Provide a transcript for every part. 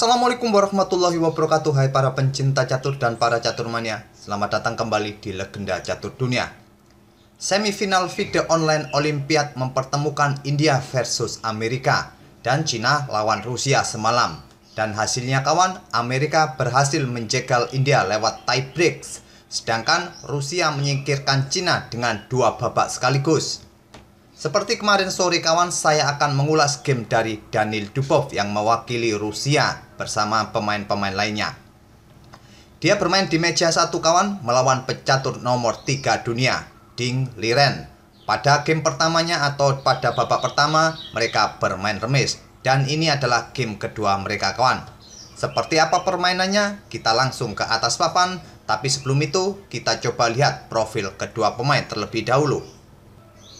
Assalamualaikum warahmatullahi wabarakatuh Hai para pencinta catur dan para catur mania Selamat datang kembali di Legenda Catur Dunia Semifinal video Online olimpiad mempertemukan India versus Amerika Dan Cina lawan Rusia semalam Dan hasilnya kawan, Amerika berhasil menjegal India lewat tie breaks Sedangkan Rusia menyingkirkan Cina dengan dua babak sekaligus seperti kemarin sore kawan, saya akan mengulas game dari Daniel Dubov yang mewakili Rusia bersama pemain-pemain lainnya. Dia bermain di meja satu kawan melawan pecatur nomor 3 dunia, Ding Liren. Pada game pertamanya atau pada babak pertama, mereka bermain remis. Dan ini adalah game kedua mereka kawan. Seperti apa permainannya? Kita langsung ke atas papan. Tapi sebelum itu, kita coba lihat profil kedua pemain terlebih dahulu.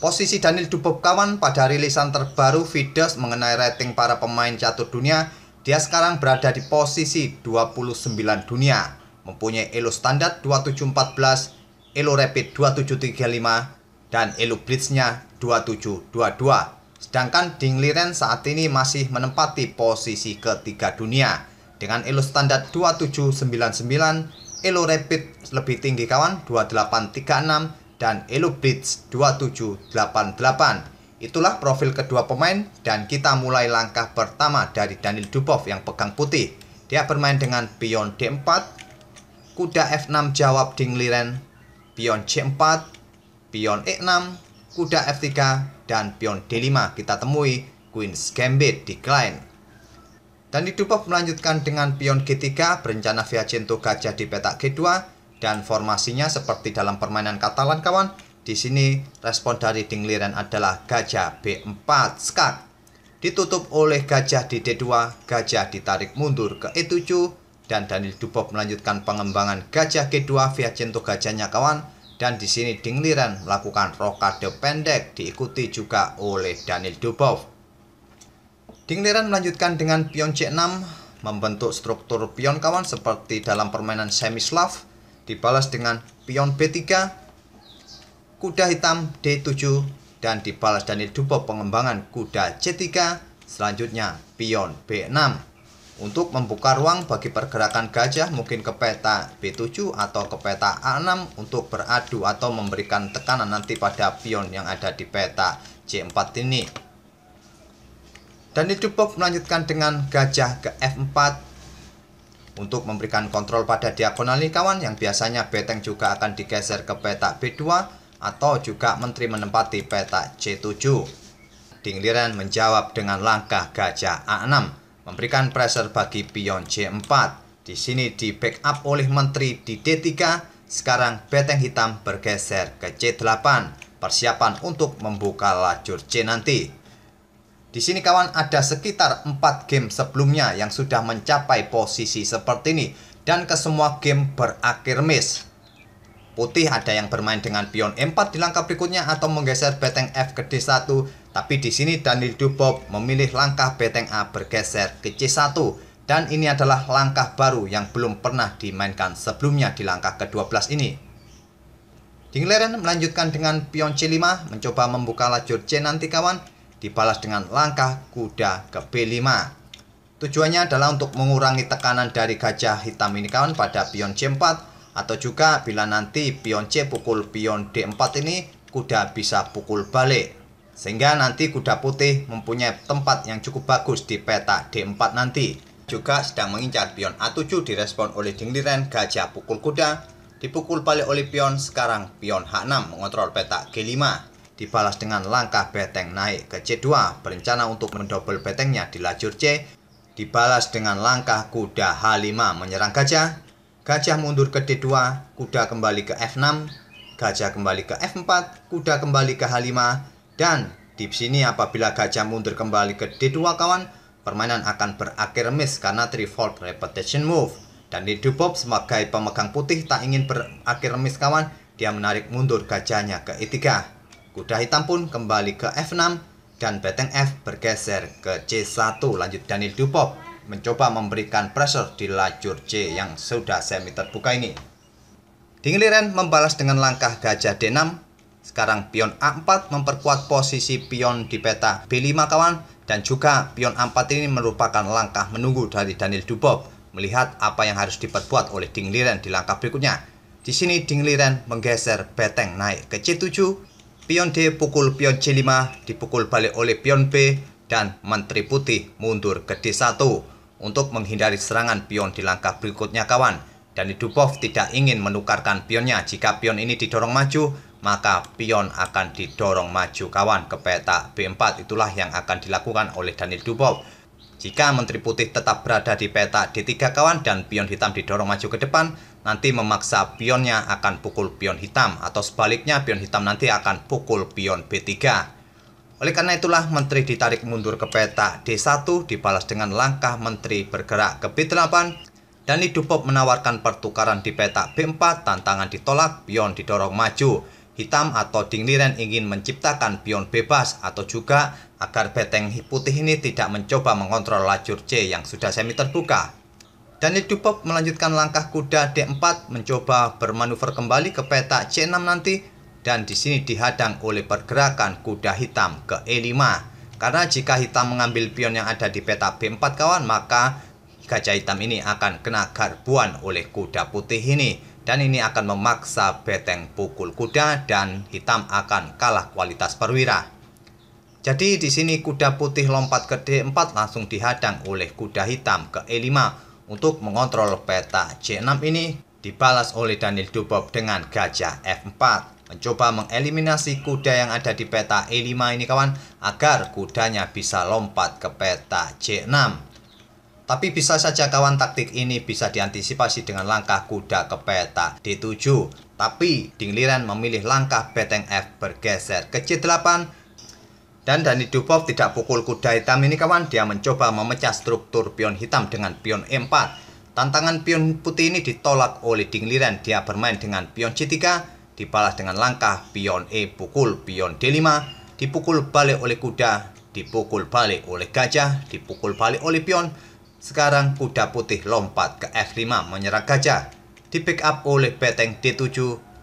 Posisi Daniel kawan pada rilisan terbaru Fides mengenai rating para pemain catur dunia, dia sekarang berada di posisi 29 dunia, mempunyai elo standar 2714, elo rapid 2735, dan elo blitznya 2722. Sedangkan Ding Liren saat ini masih menempati posisi ketiga dunia dengan elo standar 2799, elo rapid lebih tinggi kawan 2836 dan Elo Blitz 2788. Itulah profil kedua pemain dan kita mulai langkah pertama dari Daniel Dubov yang pegang putih. Dia bermain dengan pion D4, kuda F6 jawab dingliren, pion C4, pion E6, kuda F3, dan pion D5 kita temui Queen's Gambit decline. Dan di Dubov melanjutkan dengan pion G3 berencana via Viacento gajah di petak G2 dan formasinya seperti dalam permainan Katalan kawan. Di sini respon dari Dingliran adalah gajah B4 skak. Ditutup oleh gajah di D2, gajah ditarik mundur ke E7 dan Daniel Dubov melanjutkan pengembangan gajah G2 via centuh gajahnya kawan dan di sini Dingliran melakukan rokade pendek diikuti juga oleh Daniel Dubov. Dingliran melanjutkan dengan pion C6 membentuk struktur pion kawan seperti dalam permainan semi slav dibalas dengan pion B3, kuda hitam D7, dan dibalas Daniel dupa pengembangan kuda C3, selanjutnya pion B6. Untuk membuka ruang bagi pergerakan gajah mungkin ke peta B7 atau ke peta A6 untuk beradu atau memberikan tekanan nanti pada pion yang ada di peta C4 ini. dan Dupo melanjutkan dengan gajah ke F4 untuk memberikan kontrol pada diagonal kawan, yang biasanya beteng juga akan digeser ke petak B2 atau juga menteri menempati petak C7. Dingliran menjawab dengan langkah gajah A6, memberikan pressure bagi pion C4. Di sini di backup oleh menteri di D3, sekarang beteng hitam bergeser ke C8, persiapan untuk membuka lajur C nanti. Di sini kawan ada sekitar 4 game sebelumnya yang sudah mencapai posisi seperti ini dan ke semua game berakhir miss. Putih ada yang bermain dengan pion E4 di langkah berikutnya atau menggeser beteng F ke D1, tapi di sini Daniel Dubov memilih langkah beteng A bergeser ke C1 dan ini adalah langkah baru yang belum pernah dimainkan sebelumnya di langkah ke-12 ini. Dingleren melanjutkan dengan pion C5 mencoba membuka lajur C nanti kawan dibalas dengan langkah kuda ke B5. Tujuannya adalah untuk mengurangi tekanan dari gajah hitam ini kawan pada pion C4 atau juga bila nanti pion C pukul pion D4 ini kuda bisa pukul balik. Sehingga nanti kuda putih mempunyai tempat yang cukup bagus di peta D4 nanti. Juga sedang mengincar pion A7 direspon oleh Dingliren gajah pukul kuda, dipukul balik oleh pion sekarang pion H6 mengontrol peta G5 dibalas dengan langkah beteng naik ke C2 berencana untuk mendobel betengnya di lajur C dibalas dengan langkah kuda H5 menyerang gajah gajah mundur ke D2 kuda kembali ke F6 gajah kembali ke F4 kuda kembali ke H5 dan di sini apabila gajah mundur kembali ke D2 kawan permainan akan berakhir miss karena trifold repetition move dan di Dubop sebagai pemegang putih tak ingin berakhir miss kawan dia menarik mundur gajahnya ke E3 Kuda hitam pun kembali ke F6 dan beteng F bergeser ke C1 lanjut Daniel Dupop mencoba memberikan pressure di lajur C yang sudah semi terbuka ini. Dingliren membalas dengan langkah gajah D6. Sekarang pion A4 memperkuat posisi pion di peta B5 kawan dan juga pion A4 ini merupakan langkah menunggu dari Daniel Dubov melihat apa yang harus diperbuat oleh Dingliren di langkah berikutnya. Di sini Dingliren menggeser beteng naik ke C7 Pion D pukul pion C5 dipukul balik oleh pion B dan Menteri Putih mundur ke D1 untuk menghindari serangan pion di langkah berikutnya kawan. Dan Dubov tidak ingin menukarkan pionnya. Jika pion ini didorong maju, maka pion akan didorong maju kawan ke peta B4. Itulah yang akan dilakukan oleh Daniel Dubov. Jika Menteri Putih tetap berada di peta D3 kawan dan pion hitam didorong maju ke depan, nanti memaksa pionnya akan pukul pion hitam atau sebaliknya pion hitam nanti akan pukul pion B3. Oleh karena itulah menteri ditarik mundur ke peta D1 dibalas dengan langkah menteri bergerak ke B8 dan Lidupop menawarkan pertukaran di peta B4 tantangan ditolak pion didorong maju. Hitam atau Dingliren ingin menciptakan pion bebas atau juga agar beteng putih ini tidak mencoba mengontrol lajur C yang sudah semi terbuka. Daniel Dupop melanjutkan langkah kuda D4 mencoba bermanuver kembali ke peta C6 nanti dan di sini dihadang oleh pergerakan kuda hitam ke E5. Karena jika hitam mengambil pion yang ada di peta B4 kawan maka gajah hitam ini akan kena garbuan oleh kuda putih ini dan ini akan memaksa beteng pukul kuda dan hitam akan kalah kualitas perwira. Jadi di sini kuda putih lompat ke D4 langsung dihadang oleh kuda hitam ke E5 untuk mengontrol peta C6 ini dibalas oleh Daniel Dubov dengan gajah F4 mencoba mengeliminasi kuda yang ada di peta E5 ini kawan agar kudanya bisa lompat ke peta C6 tapi bisa saja kawan taktik ini bisa diantisipasi dengan langkah kuda ke peta D7 tapi Ding Liren memilih langkah beteng F bergeser ke C8 dan Dani Dupov tidak pukul kuda hitam ini kawan, dia mencoba memecah struktur pion hitam dengan pion E4. Tantangan pion putih ini ditolak oleh Ding Liren. dia bermain dengan pion C3, dibalas dengan langkah pion E pukul pion D5, dipukul balik oleh kuda, dipukul balik oleh gajah, dipukul balik oleh pion. Sekarang kuda putih lompat ke F5 menyerang gajah, di pick up oleh beteng D7,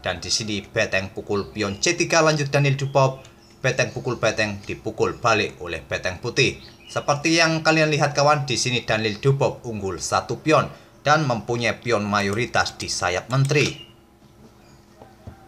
dan di sini beteng pukul pion C3 lanjut Daniel Dupov Beteng pukul beteng dipukul balik oleh beteng putih. Seperti yang kalian lihat kawan, di sini Daniel Dubov unggul satu pion dan mempunyai pion mayoritas di sayap menteri.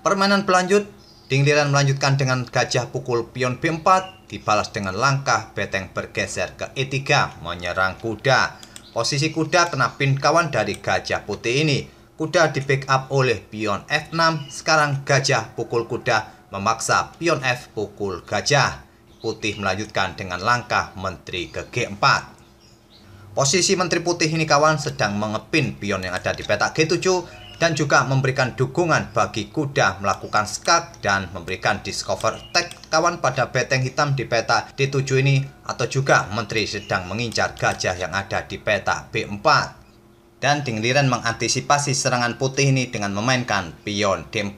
Permainan berlanjut, Dingliran melanjutkan dengan gajah pukul pion B4, dibalas dengan langkah beteng bergeser ke E3 menyerang kuda. Posisi kuda kena pin kawan dari gajah putih ini. Kuda di backup oleh pion F6, sekarang gajah pukul kuda memaksa pion F pukul gajah. Putih melanjutkan dengan langkah menteri ke G4. Posisi Menteri Putih ini kawan sedang mengepin pion yang ada di petak G7 dan juga memberikan dukungan bagi kuda melakukan skak dan memberikan discover tag kawan pada beteng hitam di peta D7 ini atau juga menteri sedang mengincar gajah yang ada di peta B4 dan Dingliran mengantisipasi serangan putih ini dengan memainkan pion D4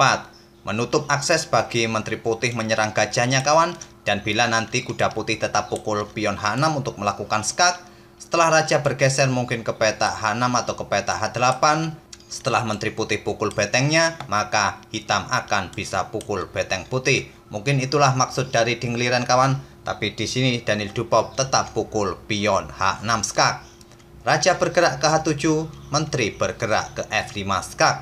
menutup akses bagi Menteri Putih menyerang gajahnya kawan dan bila nanti kuda putih tetap pukul pion H6 untuk melakukan skak setelah raja bergeser mungkin ke peta H6 atau ke peta H8 setelah Menteri Putih pukul betengnya maka hitam akan bisa pukul beteng putih mungkin itulah maksud dari Dingliran kawan tapi di sini Daniel Dupop tetap pukul pion H6 skak Raja bergerak ke H7, menteri bergerak ke F5 skak.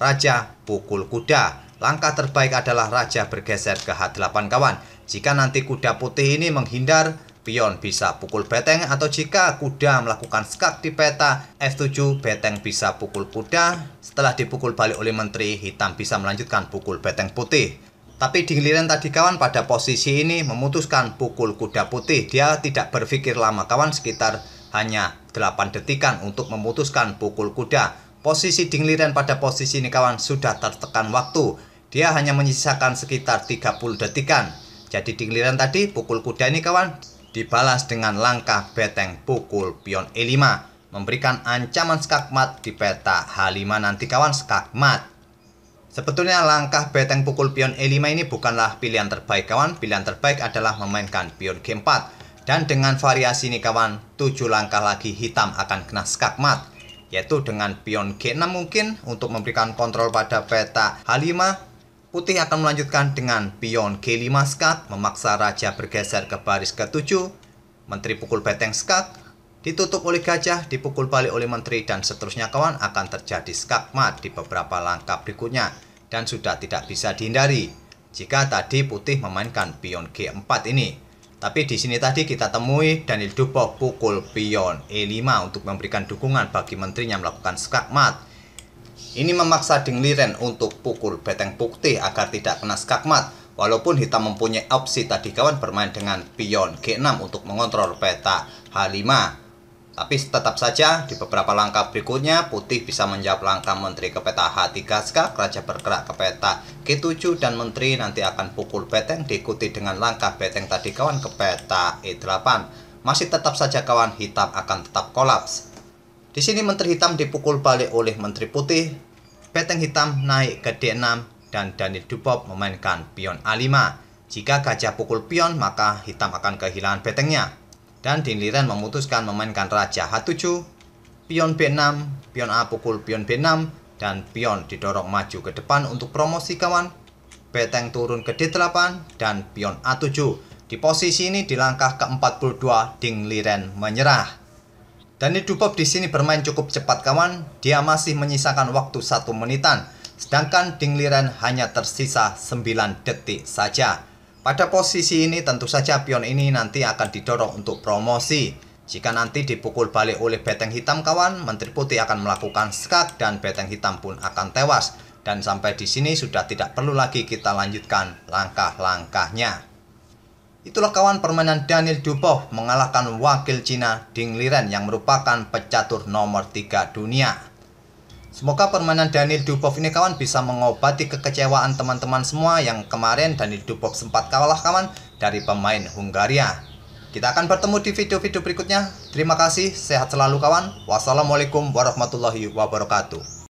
Raja pukul kuda. Langkah terbaik adalah raja bergeser ke H8 kawan. Jika nanti kuda putih ini menghindar, pion bisa pukul beteng atau jika kuda melakukan skak di peta F7 beteng bisa pukul kuda setelah dipukul balik oleh menteri hitam bisa melanjutkan pukul beteng putih tapi di giliran tadi kawan pada posisi ini memutuskan pukul kuda putih dia tidak berpikir lama kawan sekitar hanya 8 detikan untuk memutuskan pukul kuda. Posisi Dingliren pada posisi ini kawan sudah tertekan waktu. Dia hanya menyisakan sekitar 30 detikan. Jadi Dingliren tadi pukul kuda ini kawan dibalas dengan langkah beteng pukul pion E5 memberikan ancaman skakmat di peta H5 nanti kawan skakmat. Sebetulnya langkah beteng pukul pion E5 ini bukanlah pilihan terbaik kawan. Pilihan terbaik adalah memainkan pion G4 dan dengan variasi ini kawan, 7 langkah lagi hitam akan kena skakmat yaitu dengan pion G6 mungkin untuk memberikan kontrol pada peta H5 Putih akan melanjutkan dengan pion G5 skak memaksa raja bergeser ke baris ke-7 Menteri pukul beteng skak ditutup oleh gajah dipukul balik oleh menteri dan seterusnya kawan akan terjadi skakmat di beberapa langkah berikutnya dan sudah tidak bisa dihindari jika tadi putih memainkan pion G4 ini tapi di sini tadi kita temui Daniel Dubov pukul pion E5 untuk memberikan dukungan bagi menterinya melakukan skakmat. Ini memaksa Ding Liren untuk pukul beteng putih agar tidak kena skakmat. Walaupun hitam mempunyai opsi tadi kawan bermain dengan pion G6 untuk mengontrol peta H5. Tapi tetap saja di beberapa langkah berikutnya Putih bisa menjawab langkah menteri ke peta h 3 skak, Raja bergerak ke peta G7 dan menteri nanti akan pukul beteng diikuti dengan langkah beteng tadi kawan ke peta E8. Masih tetap saja kawan hitam akan tetap kolaps. Di sini menteri hitam dipukul balik oleh menteri putih. Beteng hitam naik ke D6 dan Daniel Dubov memainkan pion A5. Jika gajah pukul pion maka hitam akan kehilangan betengnya. Dan Liren memutuskan memainkan raja H7, pion B6, pion A pukul pion B6, dan pion didorong maju ke depan untuk promosi kawan. Beteng turun ke D8 dan pion A7. Di posisi ini di langkah ke-42 Ding Liren menyerah. Dani Dubov di sini bermain cukup cepat kawan, dia masih menyisakan waktu satu menitan, sedangkan Ding Liren hanya tersisa 9 detik saja. Pada posisi ini tentu saja pion ini nanti akan didorong untuk promosi. Jika nanti dipukul balik oleh beteng hitam kawan, Menteri Putih akan melakukan skak dan beteng hitam pun akan tewas. Dan sampai di sini sudah tidak perlu lagi kita lanjutkan langkah-langkahnya. Itulah kawan permainan Daniel Dubov mengalahkan wakil Cina Ding Liren yang merupakan pecatur nomor 3 dunia. Semoga permainan Daniel Dubov ini kawan bisa mengobati kekecewaan teman-teman semua yang kemarin Daniel Dubov sempat kalah kawan dari pemain Hungaria. Kita akan bertemu di video-video berikutnya. Terima kasih, sehat selalu kawan. Wassalamualaikum warahmatullahi wabarakatuh.